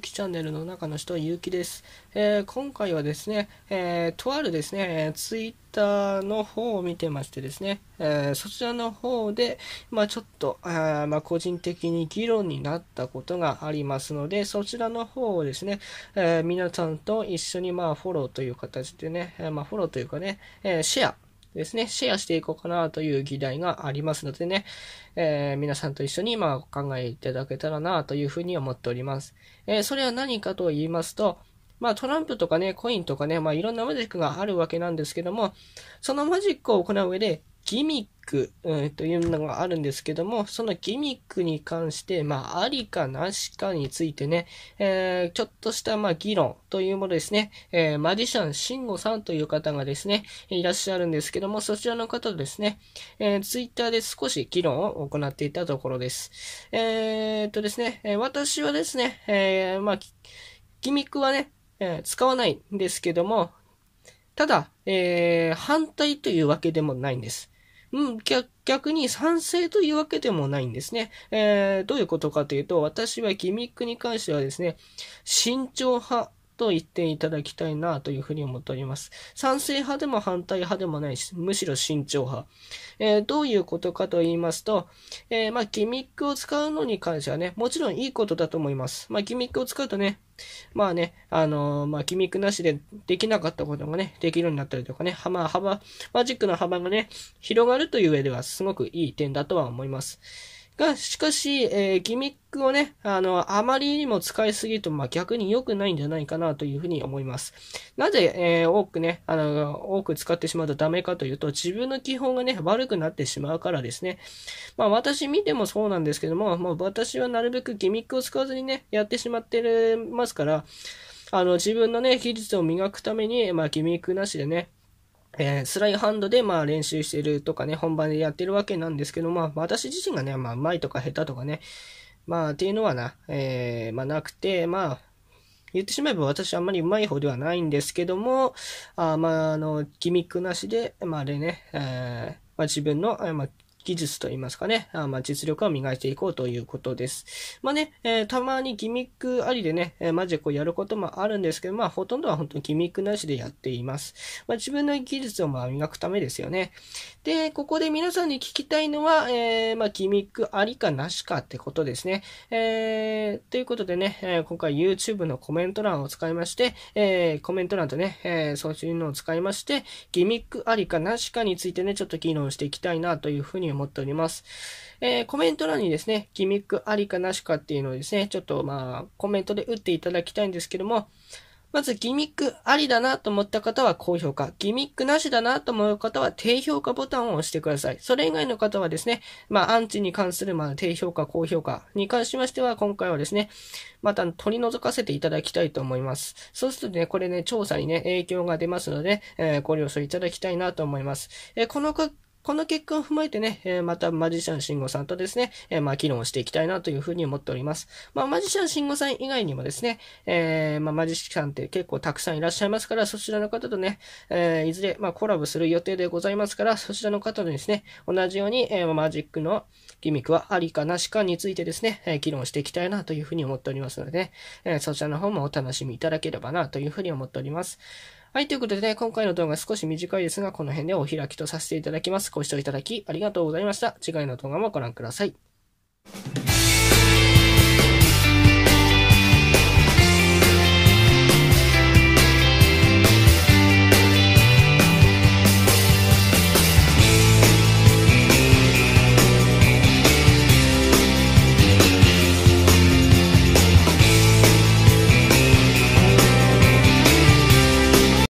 きチャンネルの中の人、ゆうきです。えー、今回はですね、えー、とあるですね、ツイッターの方を見てましてですね、えー、そちらの方で、まあ、ちょっと、あまあ、個人的に議論になったことがありますので、そちらの方をですね、え皆さんと一緒に、まあ、フォローという形でね、えまあ、フォローというかね、えシェアですね、シェアしていこうかなという議題がありますのでね、えー、皆さんと一緒にまあお考えいただけたらなというふうに思っております。えー、それは何かと言いますと、まあトランプとかね、コインとかね、まあいろんなマジックがあるわけなんですけども、そのマジックを行う上で、ギミック、うん、というのがあるんですけども、そのギミックに関して、まあ、ありかなしかについてね、えー、ちょっとした、まあ、議論というものですね、えー、マジシャン、慎吾さんという方がですね、いらっしゃるんですけども、そちらの方ですね、えー、ツイッターで少し議論を行っていたところです。えー、っとですね、私はですね、えー、まあ、ギミックはね、えー、使わないんですけども、ただ、えー、反対というわけでもないんです。うん、逆に賛成というわけでもないんですね。えー、どういうことかというと、私はギミックに関してはですね、慎重派、と言っていただきたいなというふうに思っております。賛成派でも反対派でもないし、むしろ慎重派。えー、どういうことかと言いますと、えー、まあ、ギミックを使うのに関してはね、もちろんいいことだと思います。まあ、ギミックを使うとね、まあね、あのー、まあ、ギミックなしでできなかったことがね、できるようになったりとかね、まあ、幅、マジックの幅がね、広がるという上ではすごくいい点だとは思います。が、しかし、えー、ギミックをね、あの、あまりにも使いすぎると、まあ、逆に良くないんじゃないかなというふうに思います。なぜ、えー、多くね、あの、多く使ってしまうとダメかというと、自分の基本がね、悪くなってしまうからですね。まあ、私見てもそうなんですけども、まあ、私はなるべくギミックを使わずにね、やってしまってますから、あの、自分のね、技術を磨くために、まあ、ギミックなしでね、えー、スライハンドでまあ練習してるとかね、本番でやってるわけなんですけど、まあ私自身がね、まあ上手いとか下手とかね、まあっていうのはな、えー、まあなくて、まあ言ってしまえば私あんまり上手い方ではないんですけども、あまああの、ギミックなしで、まああれね、えー、まあ自分の、まあ技術といいますかね、あまあ、実力を磨いていこうということです。まあね、えー、たまにギミックありでね、えー、マジでこうやることもあるんですけど、まあほとんどは本当にギミックなしでやっています。まあ自分の技術をまあ磨くためですよね。で、ここで皆さんに聞きたいのは、えー、まあギミックありかなしかってことですね。えー、ということでね、えー、今回 YouTube のコメント欄を使いまして、えー、コメント欄とね、えー、そういうのを使いまして、ギミックありかなしかについてね、ちょっと議論していきたいなというふうにに思っております。えー、コメント欄にですね、ギミックありかなしかっていうのをですね、ちょっとまあ、コメントで打っていただきたいんですけども、まずギミックありだなと思った方は高評価、ギミックなしだなと思う方は低評価ボタンを押してください。それ以外の方はですね、まあ、アンチに関するまあ低評価、高評価に関しましては、今回はですね、また取り除かせていただきたいと思います。そうするとね、これね、調査にね、影響が出ますので、えー、ご了承いただきたいなと思います。えー、このこの結果を踏まえてね、えまたマジシャン慎吾さんとですね、えまあ、議論していきたいなというふうに思っております。まあ、マジシャン慎吾さん以外にもですね、えー、まあ、マジシャンって結構たくさんいらっしゃいますから、そちらの方とね、えー、いずれ、まあ、コラボする予定でございますから、そちらの方とですね、同じように、えー、マジックのギミックはありかなしかについてですね、え議論していきたいなというふうに思っておりますので、ね、えそちらの方もお楽しみいただければなというふうに思っております。はい、ということで、今回の動画少し短いですが、この辺でお開きとさせていただきます。ご視聴いただきありがとうございました。次回の動画もご覧ください。